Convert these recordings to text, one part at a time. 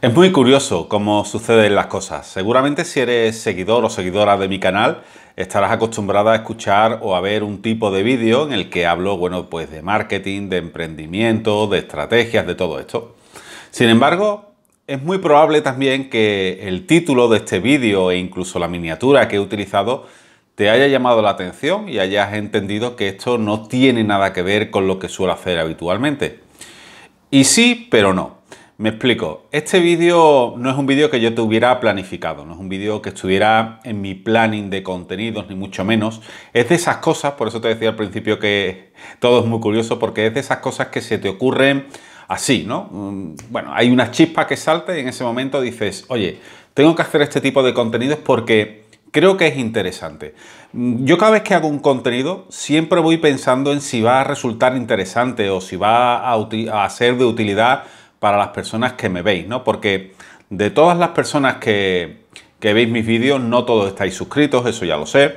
Es muy curioso cómo suceden las cosas. Seguramente si eres seguidor o seguidora de mi canal, estarás acostumbrada a escuchar o a ver un tipo de vídeo en el que hablo, bueno, pues de marketing, de emprendimiento, de estrategias, de todo esto. Sin embargo, es muy probable también que el título de este vídeo e incluso la miniatura que he utilizado te haya llamado la atención y hayas entendido que esto no tiene nada que ver con lo que suelo hacer habitualmente. Y sí, pero no. Me explico. Este vídeo no es un vídeo que yo tuviera planificado, no es un vídeo que estuviera en mi planning de contenidos, ni mucho menos. Es de esas cosas, por eso te decía al principio que todo es muy curioso, porque es de esas cosas que se te ocurren así, ¿no? Mm, bueno, hay una chispa que salta y en ese momento dices, oye, tengo que hacer este tipo de contenidos porque creo que es interesante. Mm, yo cada vez que hago un contenido siempre voy pensando en si va a resultar interesante o si va a, a ser de utilidad para las personas que me veis, ¿no? Porque de todas las personas que, veis mis vídeos, no todos estáis suscritos, eso ya lo sé.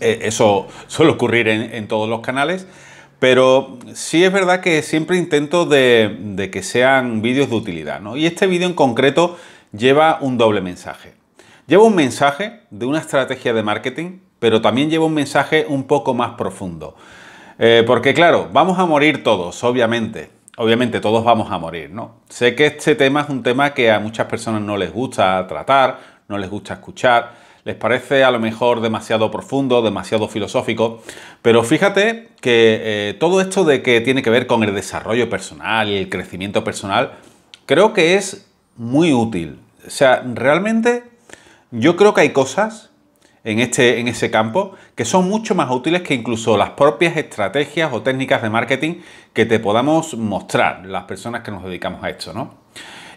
Eh, eso suele ocurrir en, todos los canales. Pero sí es verdad que siempre intento de, que sean vídeos de utilidad, ¿no? Y este vídeo en concreto lleva un doble mensaje. Lleva un mensaje de una estrategia de marketing, pero también lleva un mensaje un poco más profundo. Eh, porque claro, vamos a morir todos, obviamente obviamente todos vamos a morir, ¿no? Sé que este tema es un tema que a muchas personas no les gusta tratar, no les gusta escuchar, les parece a lo mejor demasiado profundo, demasiado filosófico, pero fíjate que eh, todo esto de que tiene que ver con el desarrollo personal y el crecimiento personal, creo que es muy útil. O sea, realmente yo creo que hay cosas en, este, en ese campo que son mucho más útiles que incluso las propias estrategias o técnicas de marketing que te podamos mostrar las personas que nos dedicamos a esto. ¿no?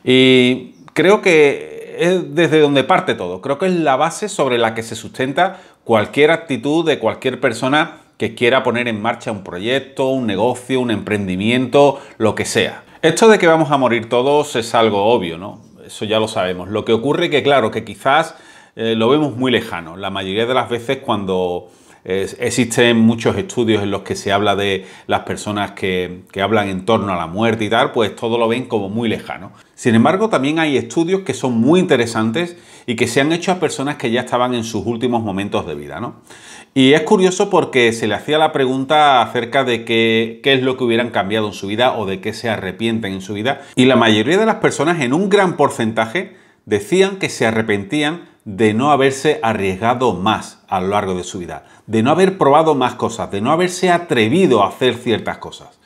Y creo que es desde donde parte todo. Creo que es la base sobre la que se sustenta cualquier actitud de cualquier persona que quiera poner en marcha un proyecto, un negocio, un emprendimiento, lo que sea. Esto de que vamos a morir todos es algo obvio, ¿no? Eso ya lo sabemos. Lo que ocurre que, claro, que quizás eh, lo vemos muy lejano. La mayoría de las veces cuando eh, existen muchos estudios en los que se habla de las personas que, hablan en torno a la muerte y tal, pues todo lo ven como muy lejano. Sin embargo, también hay estudios que son muy interesantes y que se han hecho a personas que ya estaban en sus últimos momentos de vida, Y es curioso porque se le hacía la pregunta acerca de qué, qué es lo que hubieran cambiado en su vida o de qué se arrepienten en su vida. Y la mayoría de las personas, en un gran porcentaje, decían que se arrepentían de no haberse arriesgado más a lo largo de su vida, de no haber probado más cosas, de no haberse atrevido a hacer ciertas cosas.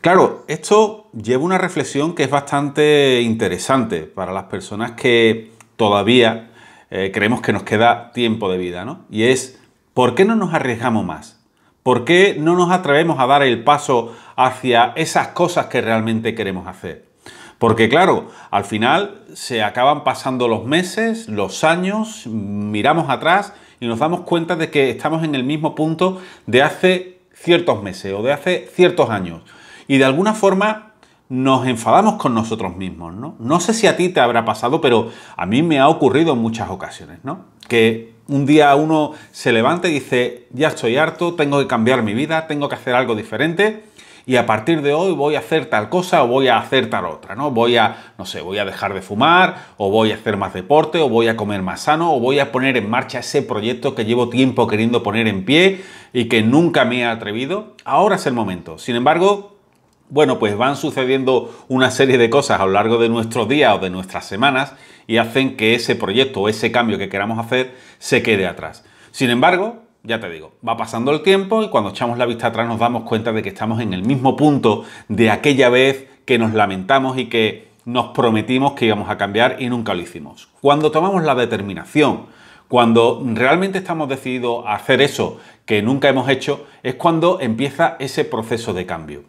Claro, esto lleva una reflexión que es bastante interesante para las personas que todavía eh, creemos que nos queda tiempo de vida, ¿no? Y es, ¿por qué no nos arriesgamos más? ¿Por qué no nos atrevemos a dar el paso hacia esas cosas que realmente queremos hacer? Porque claro, al final se acaban pasando los meses, los años, miramos atrás y nos damos cuenta de que estamos en el mismo punto de hace ciertos meses o de hace ciertos años. Y de alguna forma nos enfadamos con nosotros mismos, ¿no? No sé si a ti te habrá pasado, pero a mí me ha ocurrido en muchas ocasiones, ¿no? Que un día uno se levanta y dice, ya estoy harto, tengo que cambiar mi vida, tengo que hacer algo diferente y a partir de hoy voy a hacer tal cosa o voy a hacer tal otra, ¿no? Voy a, no sé, voy a dejar de fumar o voy a hacer más deporte o voy a comer más sano o voy a poner en marcha ese proyecto que llevo tiempo queriendo poner en pie y que nunca me he atrevido. Ahora es el momento. Sin embargo, bueno, pues van sucediendo una serie de cosas a lo largo de nuestros días o de nuestras semanas y hacen que ese proyecto o ese cambio que queramos hacer se quede atrás. Sin embargo, ya te digo, va pasando el tiempo y cuando echamos la vista atrás nos damos cuenta de que estamos en el mismo punto de aquella vez que nos lamentamos y que nos prometimos que íbamos a cambiar y nunca lo hicimos. Cuando tomamos la determinación, cuando realmente estamos decididos a hacer eso que nunca hemos hecho, es cuando empieza ese proceso de cambio.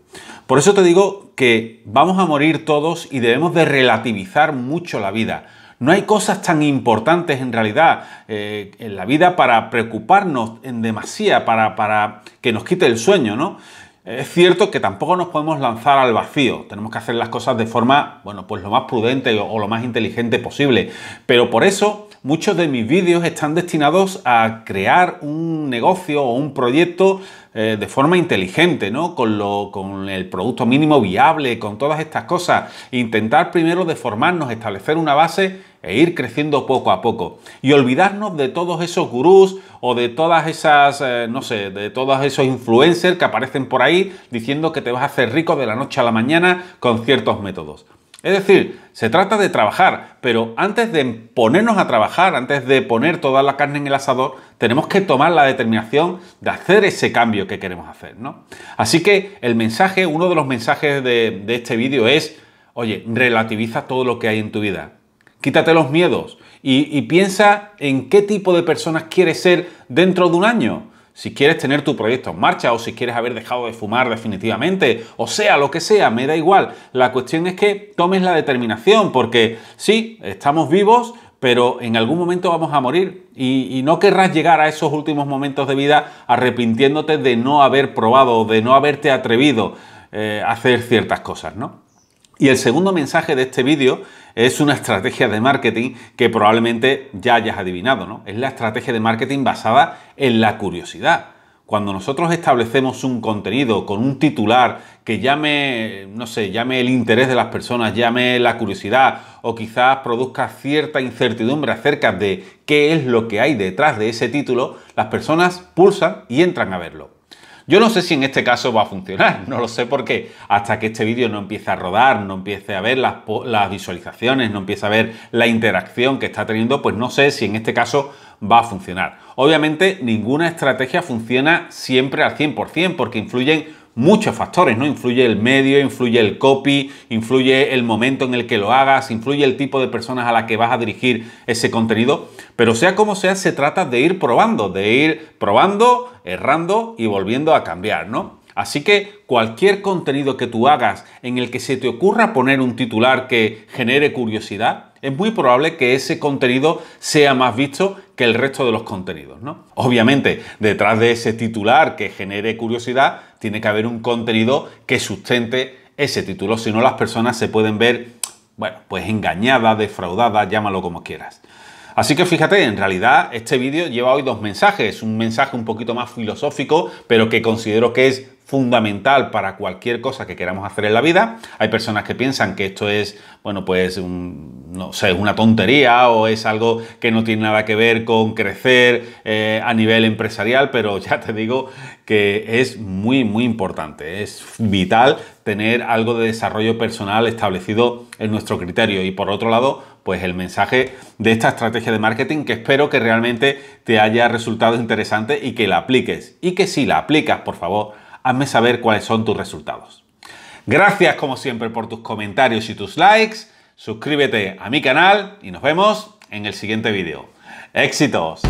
Por eso te digo que vamos a morir todos y debemos de relativizar mucho la vida no hay cosas tan importantes en realidad eh, en la vida para preocuparnos en demasía, para, para que nos quite el sueño, ¿no? Es cierto que tampoco nos podemos lanzar al vacío, tenemos que hacer las cosas de forma, bueno, pues lo más prudente o lo más inteligente posible, pero por eso muchos de mis vídeos están destinados a crear un negocio o un proyecto eh, de forma inteligente, ¿no? Con, lo, con el producto mínimo viable, con todas estas cosas. Intentar primero formarnos, establecer una base e ir creciendo poco a poco. Y olvidarnos de todos esos gurús o de todas esas, eh, no sé, de todos esos influencers que aparecen por ahí diciendo que te vas a hacer rico de la noche a la mañana con ciertos métodos. Es decir, se trata de trabajar, pero antes de ponernos a trabajar, antes de poner toda la carne en el asador, tenemos que tomar la determinación de hacer ese cambio que queremos hacer, ¿no? Así que el mensaje, uno de los mensajes de, este vídeo es, oye, relativiza todo lo que hay en tu vida. Quítate los miedos y, y piensa en qué tipo de personas quieres ser dentro de un año si quieres tener tu proyecto en marcha o si quieres haber dejado de fumar definitivamente, o sea, lo que sea, me da igual. La cuestión es que tomes la determinación porque sí, estamos vivos, pero en algún momento vamos a morir y, no querrás llegar a esos últimos momentos de vida arrepintiéndote de no haber probado, de no haberte atrevido eh, a hacer ciertas cosas, ¿no? Y el segundo mensaje de este vídeo es una estrategia de marketing que probablemente ya hayas adivinado, ¿no? Es la estrategia de marketing basada en la curiosidad. Cuando nosotros establecemos un contenido con un titular que llame, no sé, llame el interés de las personas, llame la curiosidad o quizás produzca cierta incertidumbre acerca de qué es lo que hay detrás de ese título, las personas pulsan y entran a verlo. Yo no sé si en este caso va a funcionar, no lo sé porque hasta que este vídeo no empiece a rodar, no empiece a ver las, las visualizaciones, no empiece a ver la interacción que está teniendo, pues no sé si en este caso va a funcionar. Obviamente ninguna estrategia funciona siempre al 100% porque influyen muchos factores, ¿no? Influye el medio, influye el copy, influye el momento en el que lo hagas, influye el tipo de personas a las que vas a dirigir ese contenido. Pero sea como sea, se trata de ir probando, de ir probando, errando y volviendo a cambiar, ¿no? Así que cualquier contenido que tú hagas en el que se te ocurra poner un titular que genere curiosidad, es muy probable que ese contenido sea más visto que el resto de los contenidos. ¿no? Obviamente, detrás de ese titular que genere curiosidad, tiene que haber un contenido que sustente ese título, si no las personas se pueden ver, bueno, pues engañadas, defraudadas, llámalo como quieras. Así que fíjate, en realidad este vídeo lleva hoy dos mensajes, un mensaje un poquito más filosófico, pero que considero que es fundamental para cualquier cosa que queramos hacer en la vida. Hay personas que piensan que esto es, bueno, pues, no sé, una tontería o es algo que no tiene nada que ver con crecer eh, a nivel empresarial, pero ya te digo que es muy, muy importante. Es vital tener algo de desarrollo personal establecido en nuestro criterio. Y por otro lado, pues el mensaje de esta estrategia de marketing que espero que realmente te haya resultado interesante y que la apliques. Y que si la aplicas, por favor, hazme saber cuáles son tus resultados. Gracias como siempre por tus comentarios y tus likes. Suscríbete a mi canal y nos vemos en el siguiente vídeo. ¡Éxitos!